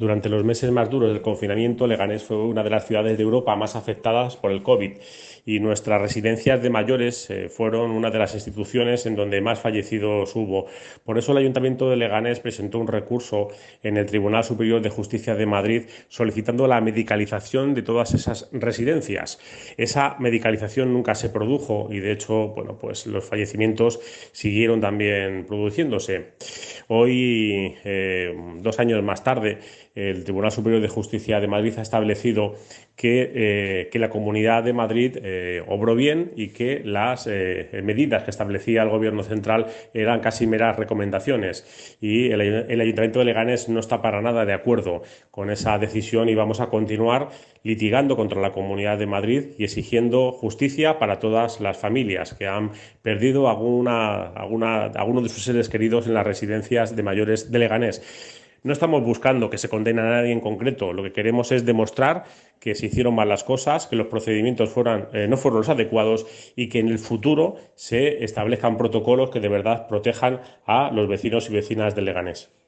Durante los meses más duros del confinamiento, Leganés fue una de las ciudades de Europa más afectadas por el COVID y nuestras residencias de mayores eh, fueron una de las instituciones en donde más fallecidos hubo. Por eso el Ayuntamiento de Leganés presentó un recurso en el Tribunal Superior de Justicia de Madrid solicitando la medicalización de todas esas residencias. Esa medicalización nunca se produjo y de hecho, bueno, pues los fallecimientos siguieron también produciéndose. Hoy, eh, dos años más tarde, el Tribunal Superior de Justicia de Madrid ha establecido que, eh, la Comunidad de Madrid eh, obró bien y que las eh, medidas que establecía el Gobierno central eran casi meras recomendaciones. Y el, Ayuntamiento de Leganés no está para nada de acuerdo con esa decisión y vamos a continuar litigando contra la Comunidad de Madrid y exigiendo justicia para todas las familias que han perdido alguna, alguno de sus seres queridos en las residencias de mayores de Leganés no estamos buscando que se condene a nadie en concreto, lo que queremos es demostrar que se hicieron mal las cosas, que los procedimientos eh, no fueron los adecuados y que en el futuro se establezcan protocolos que de verdad protejan a los vecinos y vecinas de Leganés.